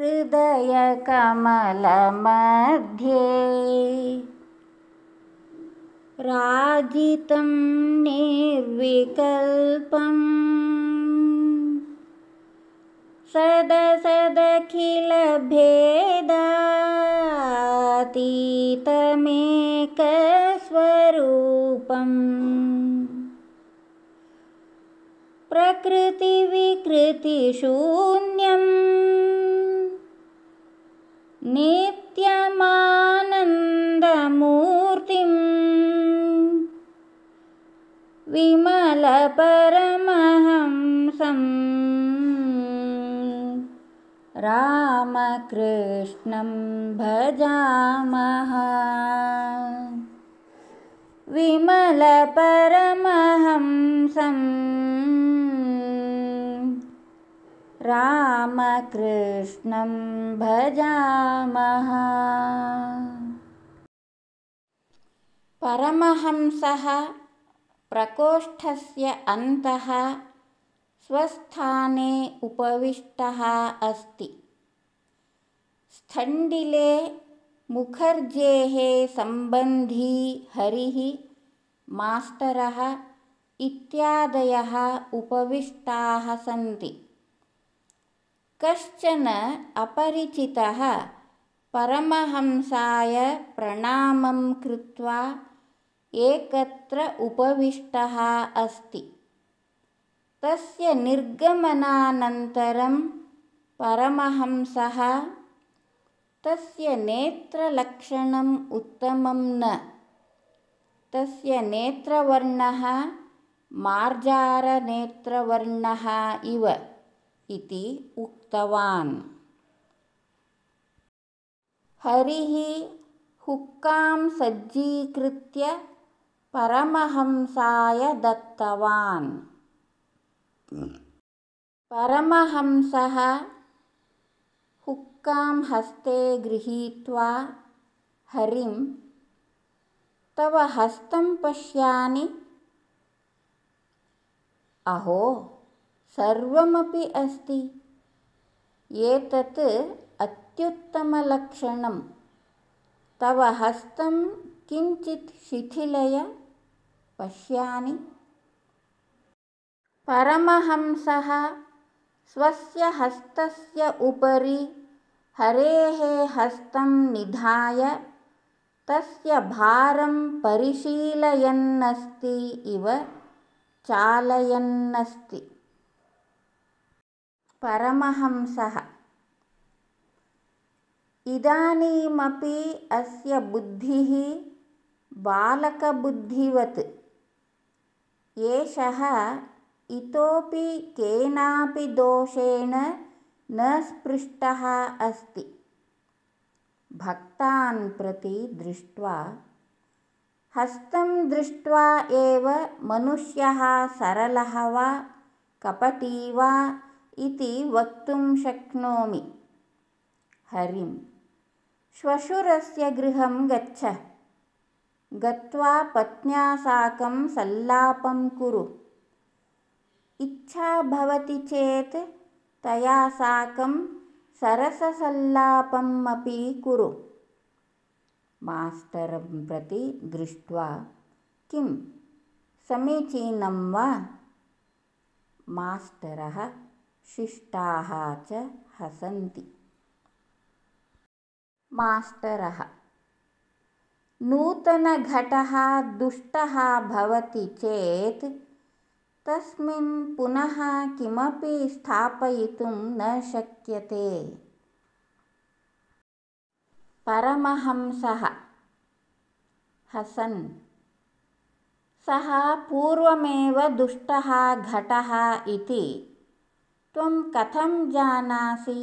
हृदयकमलमध्ये राजितं निर्विकल्पम् सदसदखिलभेदातीतमेकस्वरूपम् प्रकृतिविकृतिशून्यम् नित्यमानन्दमूर्तिम् विमलपरमहंसम् रामकृष्णं भजामः विमलपरमहंसम् रामकृष्णं भजामः परमहंसः प्रकोष्ठस्य अन्तः स्वस्थाने उपविष्टः अस्ति स्थण्डिले मुखर्जेः सम्बन्धी हरिः मास्तरः इत्यादयः उपविष्टाः सन्ति कश्चन अपरिचितः परमहंसाय प्रणामं कृत्वा एकत्र उपविष्टः अस्ति तस्य निर्गमनानन्तरं परमहंसः तस्य नेत्रलक्षणम् उत्तमं न तस्य नेत्रवर्णः मार्जारनेत्रवर्णः इव इति उक्तवान् हरिः हुक्कां सज्जीकृत्य परमहंसाय दत्तवान् परमहंसः हुक्कां हस्ते गृहीत्वा हरिं तव हस्तं पश्यानि अहो सर्वमपि अस्ति एतत् अत्युत्तमलक्षणं तव हस्तं किञ्चित् शिथिलय पश्यामि परमहंसः स्वस्य हस्तस्य उपरि हरेः हस्तं निधाय तस्य भारं परिशीलयन्नस्ति इव चालयन्नस्ति परमहंसः इदानीमपि अस्य बुद्धिः बालकबुद्धिवत् एषः इतोपि केनापि दोषेण न स्पृष्टः अस्ति भक्तान् प्रति दृष्ट्वा हस्तं दृष्ट्वा एव मनुष्यः सरलः वा कपटी वा इति वक्तुं शक्नोमि हरिं श्वशुरस्य गृहं गच्छ गत्वा पत्न्या साकं सल्लापं कुरु इच्छा भवति चेत् तया साकं सरससल्लापम् अपि कुरु मास्टरं प्रति दृष्ट्वा किं समीचीनं वा मास्टरः शिष्टाः च हसन्ति मास्टरः नूतनघटः दुष्टः भवति चेत् तस्मिन् पुनः किमपि स्थापयितुं न शक्यते परमहंसः हसन् सः पूर्वमेव दुष्टः घटः इति त्वं कथं जानासि